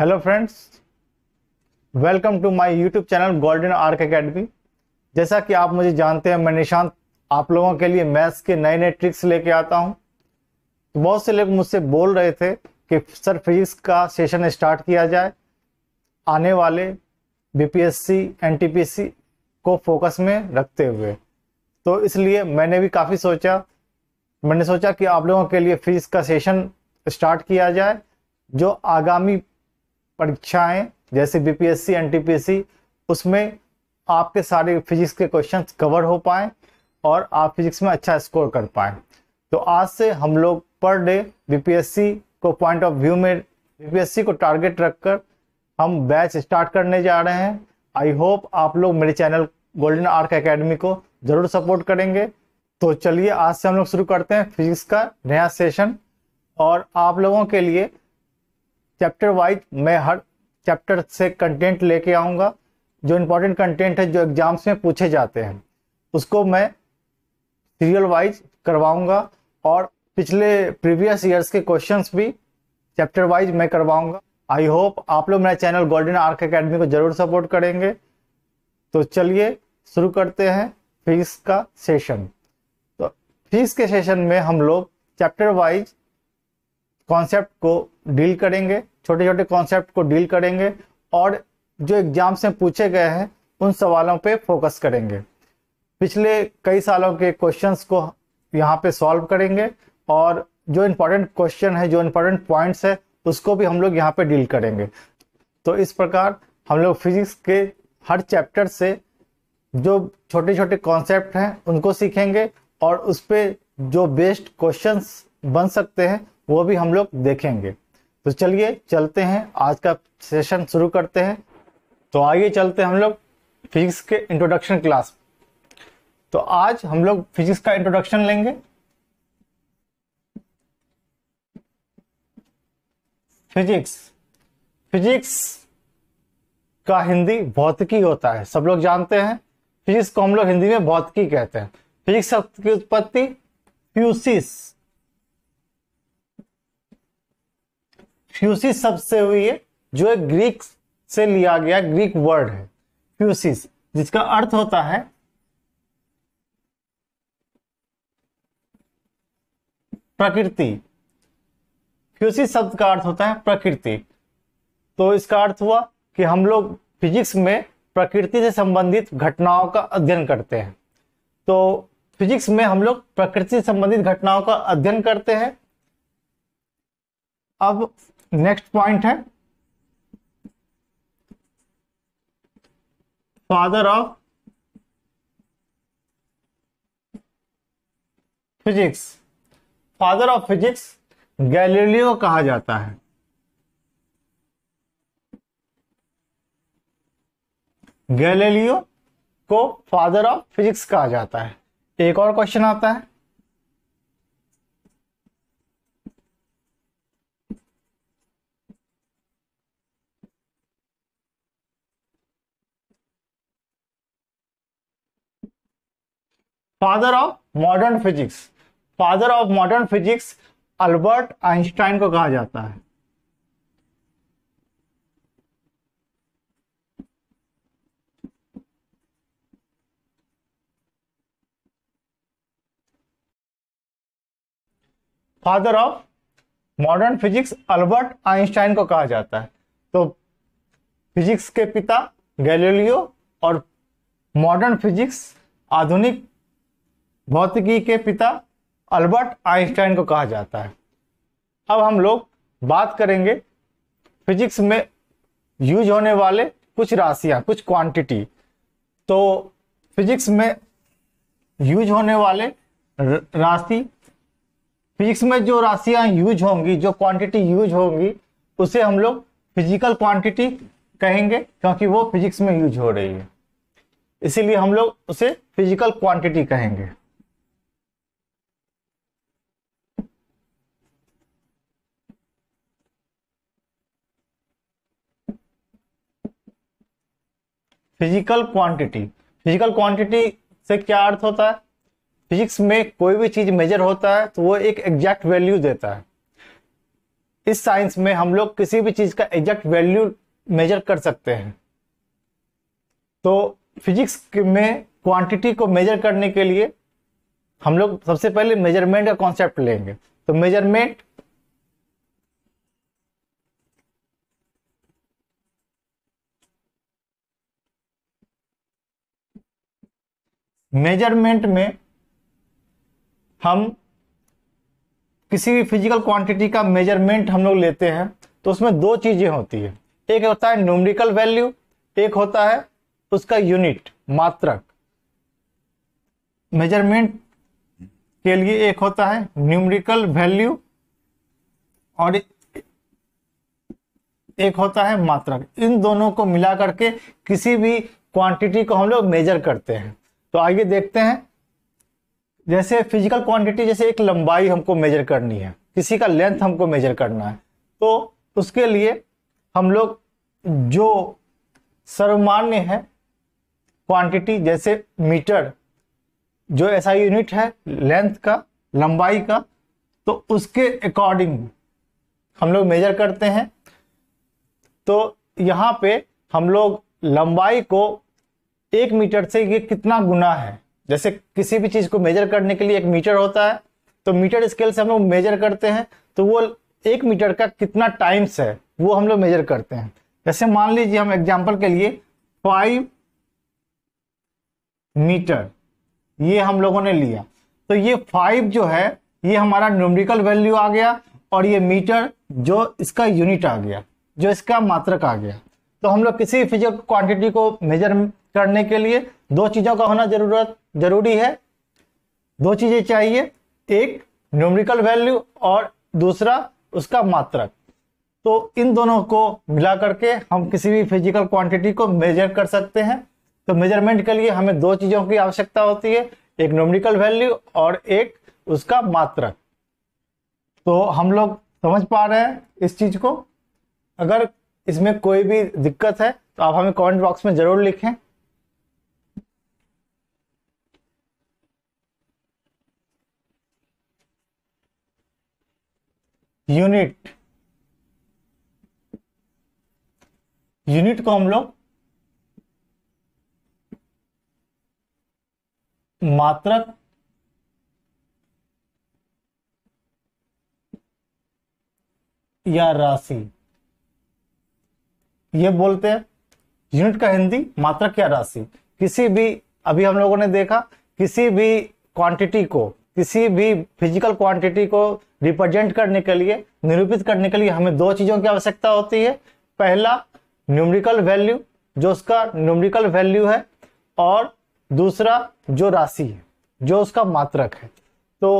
hello friends welcome to my YouTube channel Golden Arc Academy जैसा कि आप मुझे जानते हैं मैं निशांत आप लोगों के लिए मैथ्स के नए नए ट्रिक्स लेके आता हूं तो बहुत से लोग मुझसे बोल रहे थे कि सर फिजिक्स का सेशन स्टार्ट किया जाए आने वाले बीपीएससी एनटीपीसी को फोकस में रखते हुए तो इसलिए मैंने भी काफ़ी सोचा मैंने सोचा कि आप लोगों के लिए फिजिक्स का सेशन स्टार्ट किया जाए जो आगामी परीक्षाएं जैसे बीपीएससी एनटीपीसी उसमें आपके सारे फिजिक्स के क्वेश्चन कवर हो पाए और आप फिजिक्स में अच्छा स्कोर कर पाए तो आज से हम लोग पर डे बीपीएससी को पॉइंट ऑफ व्यू में बीपीएससी को टारगेट रखकर हम बैच स्टार्ट करने जा रहे हैं आई होप आप लोग मेरे चैनल गोल्डन आर्क एकेडमी को ज़रूर सपोर्ट करेंगे तो चलिए आज से हम लोग शुरू करते हैं फिजिक्स का नया सेशन और आप लोगों के लिए चैप्टर वाइज मैं हर चैप्टर से कंटेंट लेके आऊँगा जो इम्पोर्टेंट कंटेंट है जो एग्जाम्स में पूछे जाते हैं उसको मैं सीरियल वाइज करवाऊँगा और पिछले प्रीवियस ईयर्स के क्वेश्चंस भी चैप्टर वाइज मैं करवाऊँगा आई होप आप लोग मेरा चैनल गोल्डन आर्क अकेडमी को जरूर सपोर्ट करेंगे तो चलिए शुरू करते हैं फीस का सेशन तो फीस के सेशन में हम लोग चैप्टर वाइज कॉन्सेप्ट को डील करेंगे छोटे छोटे कॉन्सेप्ट को डील करेंगे और जो एग्जाम से पूछे गए हैं उन सवालों पे फोकस करेंगे पिछले कई सालों के क्वेश्चंस को यहाँ पे सॉल्व करेंगे और जो इम्पोर्टेंट क्वेश्चन है जो इम्पोर्टेंट पॉइंट्स है उसको भी हम लोग यहाँ पे डील करेंगे तो इस प्रकार हम लोग फिजिक्स के हर चैप्टर से जो छोटे छोटे कॉन्सेप्ट हैं उनको सीखेंगे और उस पर जो बेस्ट क्वेश्चन बन सकते हैं वो भी हम लोग देखेंगे तो चलिए चलते हैं आज का सेशन शुरू करते हैं तो आइए चलते हैं हम लोग फिजिक्स के इंट्रोडक्शन क्लास तो आज हम लोग फिजिक्स का इंट्रोडक्शन लेंगे फिजिक्स फिजिक्स का हिंदी भौतिकी होता है सब लोग जानते हैं फिजिक्स को हम लोग हिंदी में भौतिकी कहते हैं फिजिक्स शब्द की उत्पत्ति फ्यूसिस फ्यूसिस शब्द से हुई है जो एक ग्रीक से लिया गया ग्रीक वर्ड है फ्यूसिस जिसका अर्थ होता है प्रकृति फ्यूसिस शब्द का अर्थ होता है प्रकृति तो इसका अर्थ हुआ कि हम लोग फिजिक्स में प्रकृति से संबंधित घटनाओं का अध्ययन करते हैं तो फिजिक्स में हम लोग प्रकृति से संबंधित घटनाओं का अध्ययन करते हैं अब नेक्स्ट पॉइंट है father of physics father of physics Galileo कहा जाता है गैलीलियो को फादर ऑफ फिजिक्स कहा जाता है एक और क्वेश्चन आता है father of modern physics father of modern physics Albert Einstein को कहा जाता है father of modern physics Albert Einstein को कहा जाता है तो फिजिक्स के पिता गैलीलियो और मॉडर्न फिजिक्स आधुनिक भौतिकी के पिता अल्बर्ट आइंस्टाइन को कहा जाता है अब हम लोग बात करेंगे फिजिक्स में यूज होने वाले कुछ राशियां कुछ क्वांटिटी तो फिजिक्स में यूज होने वाले राशि फिजिक्स में जो राशियां यूज होंगी जो क्वांटिटी यूज होंगी उसे हम लोग फिजिकल क्वांटिटी कहेंगे क्योंकि वो फिजिक्स में यूज हो रही है इसीलिए हम लोग उसे फिजिकल क्वांटिटी कहेंगे फिजिकल क्वांटिटी फिजिकल क्वांटिटी से क्या अर्थ होता है फिजिक्स में कोई भी चीज मेजर होता है तो वो एक एग्जैक्ट वैल्यू देता है इस साइंस में हम लोग किसी भी चीज का एग्जैक्ट वैल्यू मेजर कर सकते हैं तो फिजिक्स में क्वांटिटी को मेजर करने के लिए हम लोग सबसे पहले मेजरमेंट का कॉन्सेप्ट लेंगे तो मेजरमेंट मेजरमेंट में हम किसी भी फिजिकल क्वांटिटी का मेजरमेंट हम लोग लेते हैं तो उसमें दो चीज़ें होती है एक होता है न्यूमरिकल वैल्यू एक होता है उसका यूनिट मात्रक मेजरमेंट के लिए एक होता है न्यूमरिकल वैल्यू और एक होता है मात्रक इन दोनों को मिला करके किसी भी क्वांटिटी को हम लोग मेजर करते हैं तो आइए देखते हैं जैसे फिजिकल क्वांटिटी जैसे एक लंबाई हमको मेजर करनी है किसी का लेंथ हमको मेजर करना है तो उसके लिए हम लोग जो सर्वमान्य है क्वांटिटी जैसे मीटर जो ऐसा यूनिट है लेंथ का लंबाई का तो उसके अकॉर्डिंग हम लोग मेजर करते हैं तो यहाँ पे हम लोग लंबाई को एक मीटर से ये कितना गुना है जैसे किसी भी चीज़ को मेजर करने के लिए एक मीटर होता है तो मीटर स्केल से हम लोग मेजर करते हैं तो वो एक मीटर का कितना टाइम्स है वो हम लोग मेजर करते हैं जैसे मान लीजिए हम एग्जाम्पल के लिए फाइव मीटर ये हम लोगों ने लिया तो ये फाइव जो है ये हमारा न्यूमरिकल वैल्यू आ गया और ये मीटर जो इसका यूनिट आ गया जो इसका मात्रक आ गया तो हम लोग किसी फिजिकल क्वांटिटी को मेजर करने के लिए दो चीज़ों का होना जरूरत जरूरी है दो चीज़ें चाहिए एक न्यूमरिकल वैल्यू और दूसरा उसका मात्रक तो इन दोनों को मिला करके हम किसी भी फिजिकल क्वांटिटी को मेजर कर सकते हैं तो मेजरमेंट के लिए हमें दो चीज़ों की आवश्यकता होती है एक न्यूमरिकल वैल्यू और एक उसका मात्रक तो हम लोग समझ पा रहे हैं इस चीज़ को अगर इसमें कोई भी दिक्कत है तो आप हमें कमेंट बॉक्स में ज़रूर लिखें यूनिट यूनिट को हम लोग मात्रक या राशि ये बोलते हैं यूनिट का हिंदी मात्रक या राशि किसी भी अभी हम लोगों ने देखा किसी भी क्वांटिटी को किसी भी फिजिकल क्वांटिटी को रिप्रेजेंट करने के लिए निरूपित करने के लिए हमें दो चीज़ों की आवश्यकता होती है पहला न्यूमरिकल वैल्यू जो उसका न्यूमरिकल वैल्यू है और दूसरा जो राशि है जो उसका मात्रक है तो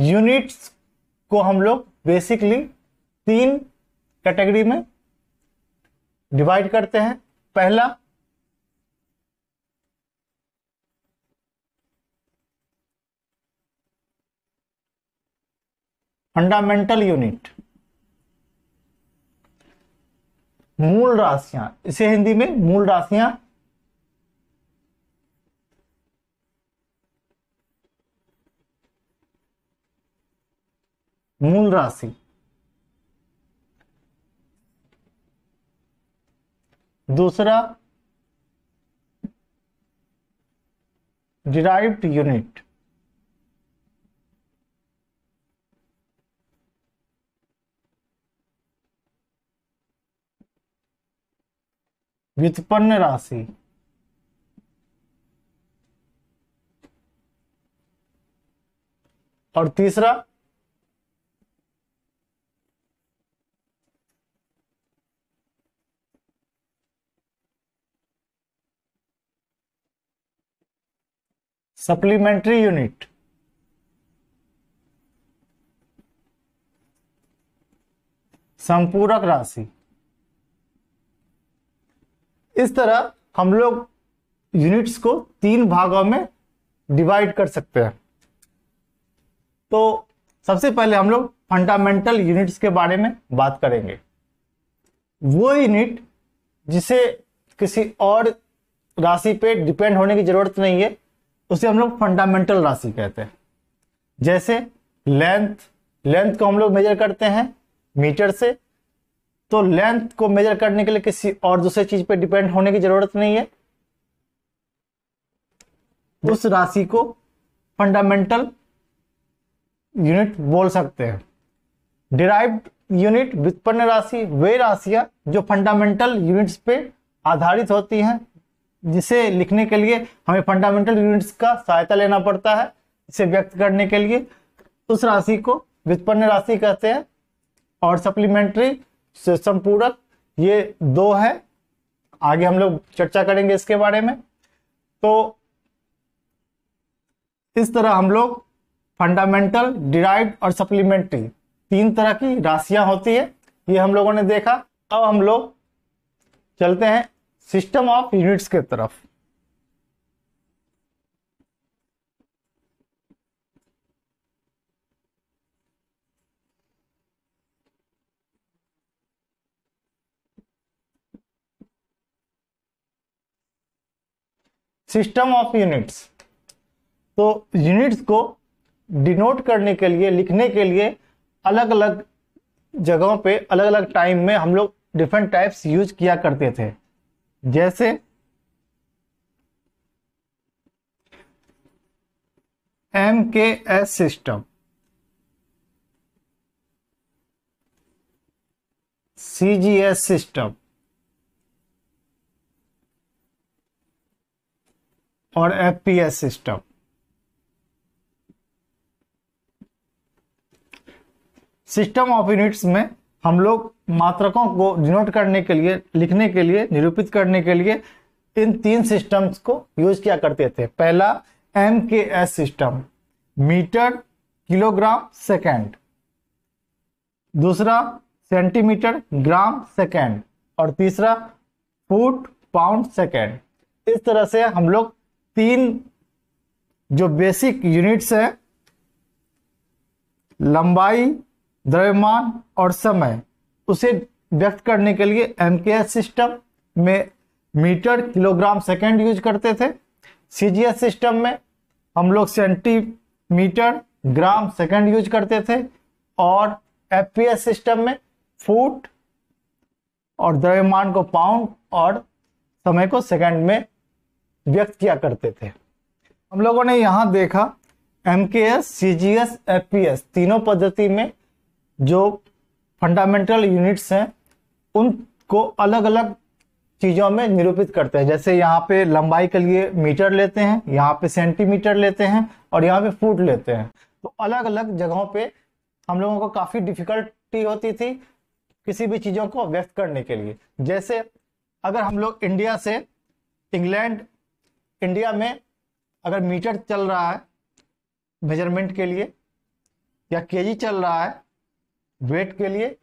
यूनिट्स को हम लोग बेसिकली तीन कैटेगरी में डिवाइड करते हैं पहला फंडामेंटल यूनिट मूल राशियां इसे हिंदी में मूल राशियां मूल राशि दूसरा डिराइव्ड यूनिट व्युत्पन्न राशि और तीसरा सप्लीमेंट्री यूनिट संपूरक राशि इस तरह हम लोग यूनिट्स को तीन भागों में डिवाइड कर सकते हैं तो सबसे पहले हम लोग फंडामेंटल यूनिट्स के बारे में बात करेंगे वो यूनिट जिसे किसी और राशि पे डिपेंड होने की जरूरत नहीं है उसे हम लोग फंडामेंटल राशि कहते हैं जैसे लेंथ लेंथ को हम लोग मेजर करते हैं मीटर से तो लेंथ को मेजर करने के लिए किसी और दूसरे चीज पे डिपेंड होने की जरूरत नहीं है उस राशि को फंडामेंटल यूनिट बोल सकते हैं डिराइव्ड यूनिट व्युत्पन्न राशि वे राशियां जो फंडामेंटल यूनिट्स पे आधारित होती हैं जिसे लिखने के लिए हमें फंडामेंटल यूनिट्स का सहायता लेना पड़ता है इसे व्यक्त करने के लिए उस राशि को विपन्न राशि कहते हैं और सप्लीमेंट्री सिस्टम पूरक ये दो है आगे हम लोग चर्चा करेंगे इसके बारे में तो इस तरह हम लोग फंडामेंटल डिराइव और सप्लीमेंट्री तीन तरह की राशियां होती है ये हम लोगों ने देखा अब हम लोग चलते हैं सिस्टम ऑफ यूनिट्स के तरफ सिस्टम ऑफ यूनिट्स तो यूनिट्स को डिनोट करने के लिए लिखने के लिए अलग अलग जगहों पे अलग अलग टाइम में हम लोग डिफरेंट टाइप्स यूज किया करते थे जैसे M K S system C G S system और FPS system system of units में हम लोग मात्रकों को डिनोट करने के लिए लिखने के लिए निरूपित करने के लिए इन तीन सिस्टम्स को यूज किया करते थे पहला M K S system metre kilogram second दूसरा सेंटीमीटर ग्राम सेकेंड और तीसरा फुट पाउंड सेकेंड इस तरह से हम लोग तीन जो बेसिक यूनिट्स हैं लंबाई द्रव्यमान और समय उसे व्यक्त करने के लिए एम सिस्टम में मीटर किलोग्राम सेकेंड यूज करते थे सी सिस्टम में हम लोग सेंटीमीटर ग्राम सेकेंड यूज करते थे और एफ सिस्टम में फुट और द्रव्यमान को पाउंड और समय को सेकेंड में व्यक्त किया करते थे हम लोगों ने यहाँ देखा M K S C G S F P S तीनों पद्धति में जो फंडामेंटल यूनिट्स हैं उनको अलग अलग चीज़ों में निरूपित करते हैं जैसे यहाँ पे लंबाई के लिए मीटर लेते हैं यहाँ पे सेंटीमीटर लेते हैं और यहाँ पे फुट लेते हैं तो अलग अलग जगहों पे हम लोगों को काफ़ी डिफिकल्टी होती थी किसी भी चीज़ों को व्यक्त करने के लिए जैसे अगर हम लोग इंडिया से इंग्लैंड इंडिया में अगर मीटर चल रहा है मेजरमेंट के लिए या केजी चल रहा है वेट के लिए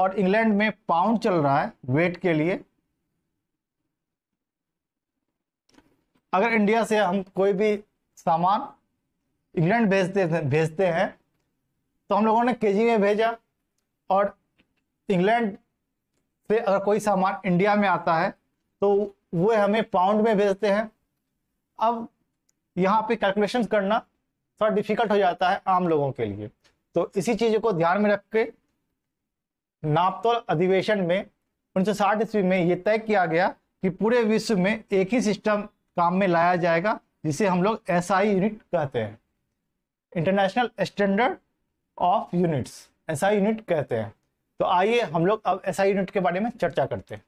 और इंग्लैंड में पाउंड चल रहा है वेट के लिए अगर इंडिया से हम कोई भी सामान इंग्लैंड भेजते भेजते हैं तो हम लोगों ने केजी में भेजा और इंग्लैंड से अगर कोई सामान इंडिया में आता है तो वह हमें पाउंड में भेजते हैं अब यहाँ पे कैलकुलेशन करना थोड़ा डिफिकल्ट हो जाता है आम लोगों के लिए तो इसी चीज को ध्यान में रख के नापतोल अधिवेशन में उन्नीस सौ ईस्वी में यह तय किया गया कि पूरे विश्व में एक ही सिस्टम काम में लाया जाएगा जिसे हम लोग एस SI यूनिट कहते हैं international standard of units S I unit कहते हैं तो आइए हम लोग अब एस SI यूनिट के बारे में चर्चा करते हैं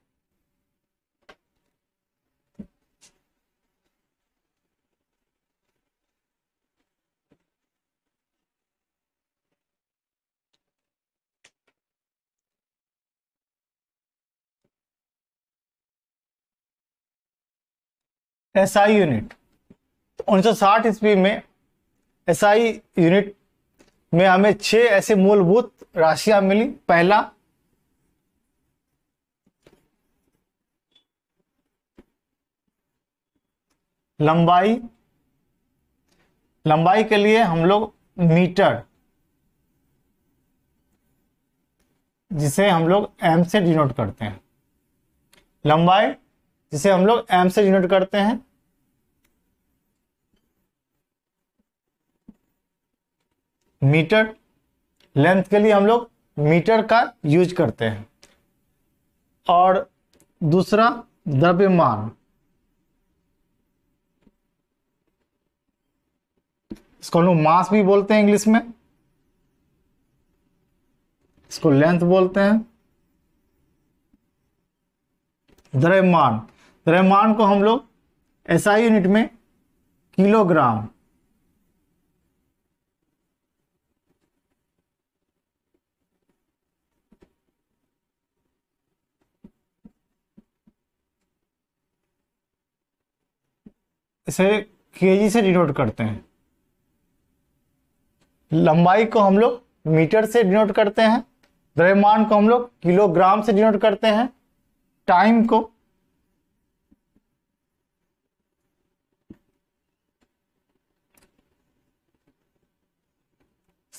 एसआई यूनिट उन्नीस सौ साठ ईस्वी में एसआई यूनिट में हमें छह ऐसे मूलभूत राशियां मिली पहला लंबाई लंबाई के लिए हम लोग मीटर जिसे हम लोग एम से डिनोट करते हैं लंबाई जिसे हम लोग एम से डिनोट करते हैं मीटर लेंथ के लिए हम लोग मीटर का यूज करते हैं और दूसरा द्रव्यमान इसको हम लोग मास भी बोलते हैं इंग्लिश में इसको लेंथ बोलते हैं द्रव्यमान द्रव्यमान को हम लोग एसआई यूनिट में किलोग्राम इसे के से डिनोट करते हैं लंबाई को हम लोग मीटर से डिनोट करते हैं द्रव्यमान को हम लोग किलोग्राम से डिनोट करते हैं टाइम को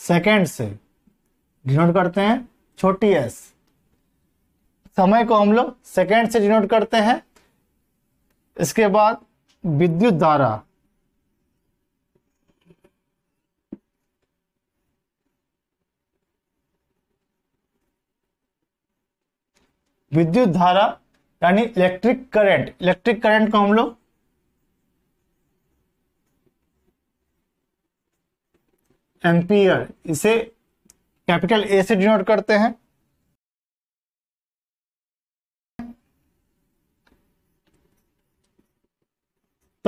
सेकेंड से डिनोट करते हैं छोटी एस समय को हम लोग सेकेंड से डिनोट करते हैं इसके बाद विद्युत धारा विद्युत धारा यानी इलेक्ट्रिक करंट इलेक्ट्रिक करंट को हम लोग एम्पियर इसे कैपिटल ए से डिनोट करते हैं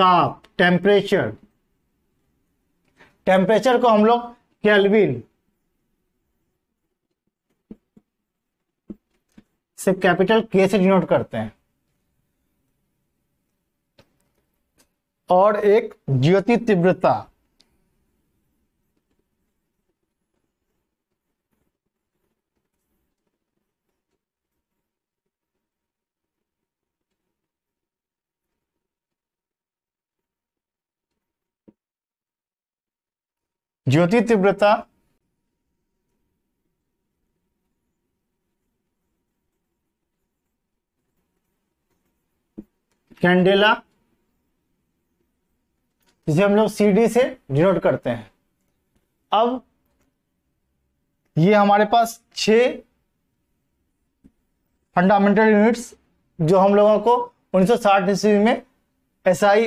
ताप टेम्परेचर टेम्परेचर को हम लोग कैलविन से कैपिटल के से डिनोट करते हैं और एक ज्योति तीव्रता ज्योति तीव्रता कैंडेला जिसे हम लोग सीडी से डिनोट करते हैं अब ये हमारे पास छ फंडामेंटल यूनिट्स जो हम लोगों को 1960 ईस्वी में SI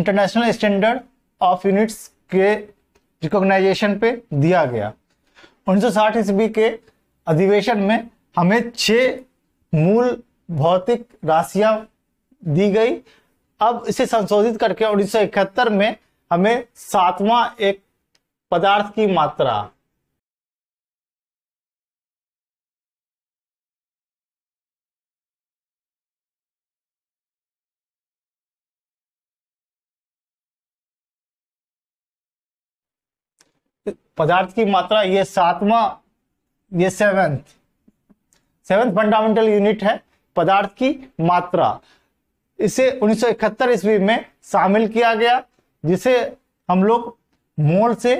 international standard of units के रिकॉग्नाइजेशन पे दिया गया 1960 ईस्वी के अधिवेशन में हमें छह मूल भौतिक राशियां दी गई अब इसे संशोधित करके 1971 में हमें सातवां एक पदार्थ की मात्रा पदार्थ की मात्रा ये सातवा ये सेवेंथ सेवेंथ फंडामेंटल यूनिट है पदार्थ की मात्रा इसे 1971 ईस्वी में शामिल किया गया जिसे हम लोग मोल से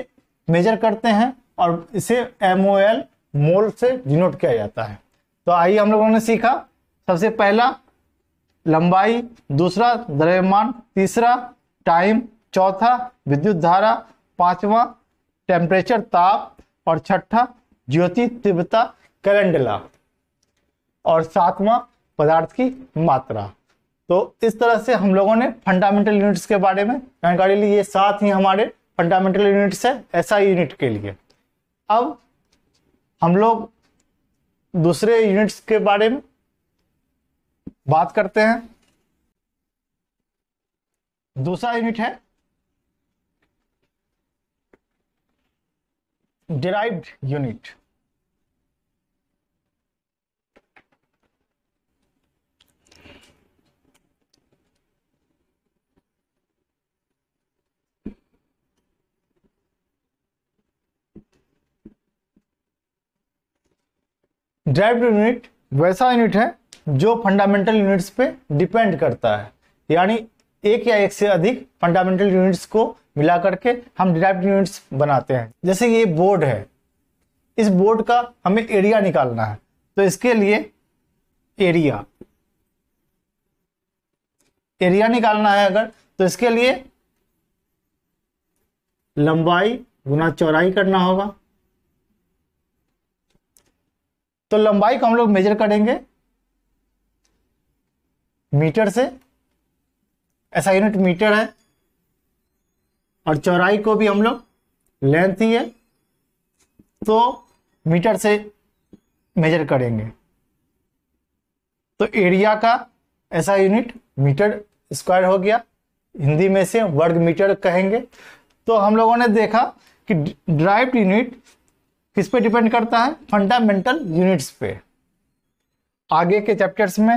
मेजर करते हैं और इसे एम ओ एल मोल से डिनोट किया जाता है तो आइए हम लोगों ने सीखा सबसे पहला लंबाई दूसरा द्रव्यमान तीसरा टाइम चौथा विद्युत धारा पांचवा टेम्परेचर ताप और छठा ज्योति तीव्रता कैलेंडला और सातवां पदार्थ की मात्रा तो इस तरह से हम लोगों ने फंडामेंटल यूनिट्स के बारे में जानकारी ली ये सात ही हमारे फंडामेंटल यूनिट्स है ऐसा यूनिट के लिए अब हम लोग दूसरे यूनिट्स के बारे में बात करते हैं दूसरा यूनिट है derived unit ड्राइव यूनिट वैसा यूनिट है जो फंडामेंटल यूनिट्स पे डिपेंड करता है यानी एक या एक से अधिक फंडामेंटल यूनिट्स को मिला करके हम डिराइव यूनिट्स बनाते हैं जैसे ये बोर्ड है इस बोर्ड का हमें एरिया निकालना है तो इसके लिए एरिया एरिया निकालना है अगर तो इसके लिए लंबाई गुना चौड़ाई करना होगा तो लंबाई को हम लोग मेजर करेंगे मीटर से ऐसा यूनिट मीटर है और चौराई को भी हम लोग लेंथ ही है तो मीटर से मेजर करेंगे तो एरिया का ऐसा यूनिट मीटर स्क्वायर हो गया हिंदी में से वर्ग मीटर कहेंगे तो हम लोगों ने देखा कि ड्राइव यूनिट किस पे डिपेंड करता है फंडामेंटल यूनिट्स पे आगे के चैप्टर्स में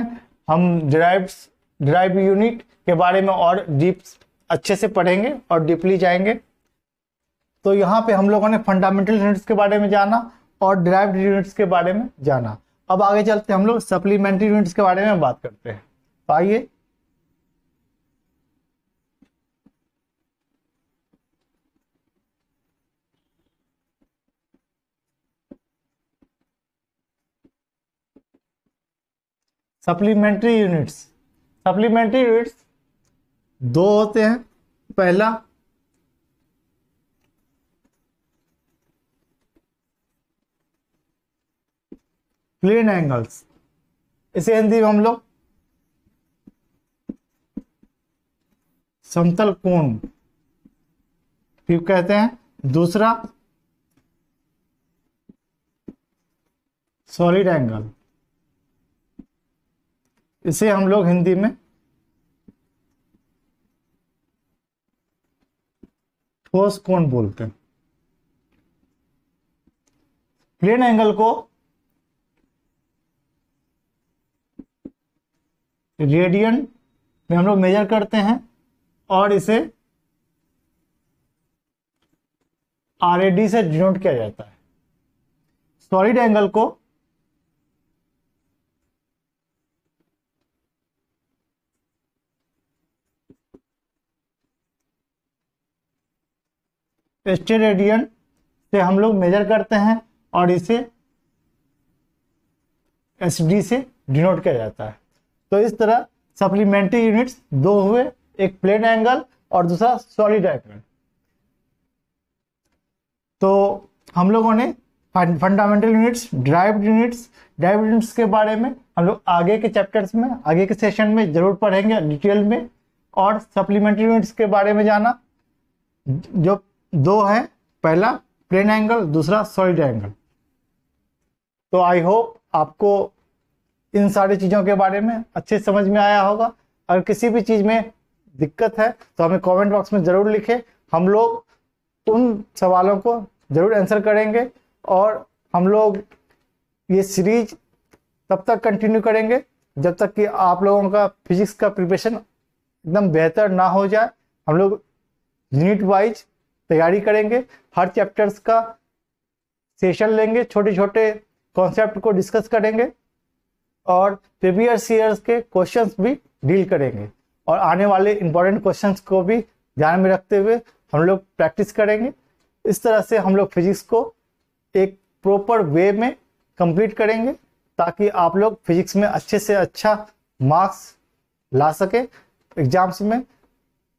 हम ड्राइव्स ड्राइव यूनिट के बारे में और डीप अच्छे से पढ़ेंगे और डीपली जाएंगे तो यहाँ पे हम लोगों ने फंडामेंटल यूनिट्स के बारे में जाना और ड्राइव यूनिट्स के बारे में जाना अब आगे चलते हम लोग सप्लीमेंट्री यूनिट्स के बारे में बात करते हैं तो आइए सप्लीमेंट्री यूनिट्स सप्लीमेंट्री यूनिट्स दो होते हैं पहला प्लेन एंगल्स इसे हिंदी में हम लोग समतल कोण भी कहते हैं दूसरा सॉलिड एंगल इसे हम लोग हिंदी में ठोस कोण बोलते हैं प्लेन एंगल को रेडियन में हम लोग मेजर करते हैं और इसे आर से डिनोट किया जाता है सॉलिड एंगल को एस्टे रेडियन से हम लोग मेजर करते हैं और इसे एस डी से डिनोट किया जाता है तो इस तरह सप्लीमेंट्री यूनिट्स दो हुए एक प्लेन एंगल और दूसरा सॉलिड एंगल तो हम लोगों ने fundamental units derived units derived units के बारे में हम लोग आगे के चैप्टर्स में आगे के सेशन में जरूर पढ़ेंगे डिटेल में और सप्लीमेंट्री यूनिट्स के बारे में जाना जो दो है पहला प्लेन एंगल दूसरा सॉलिड एंगल तो आई होप आपको इन सारी चीज़ों के बारे में अच्छे समझ में आया होगा अगर किसी भी चीज़ में दिक्कत है तो हमें कमेंट बॉक्स में ज़रूर लिखें हम लोग उन सवालों को ज़रूर आंसर करेंगे और हम लोग ये सीरीज तब तक कंटिन्यू करेंगे जब तक कि आप लोगों का फिजिक्स का प्रिपरेशन एकदम बेहतर ना हो जाए हम लोग यूनिट वाइज तैयारी करेंगे हर चैप्टर्स का सेशन लेंगे छोटे छोटे कॉन्सेप्ट को डिस्कस करेंगे और प्रीवियस ईयर्स के क्वेश्चंस भी डील करेंगे और आने वाले इंपॉर्टेंट क्वेश्चंस को भी ध्यान में रखते हुए हम लोग प्रैक्टिस करेंगे इस तरह से हम लोग फिजिक्स को एक प्रॉपर वे में कंप्लीट करेंगे ताकि आप लोग फिजिक्स में अच्छे से अच्छा मार्क्स ला सके एग्जाम्स में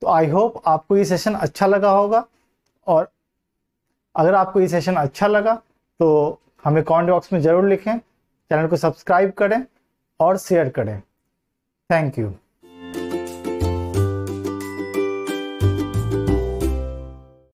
तो आई होप आपको ये सेशन अच्छा लगा होगा और अगर आपको ये सेशन अच्छा लगा तो हमें कॉमेंट बॉक्स में ज़रूर लिखें चैनल को सब्सक्राइब करें और शेयर करें थैंक यू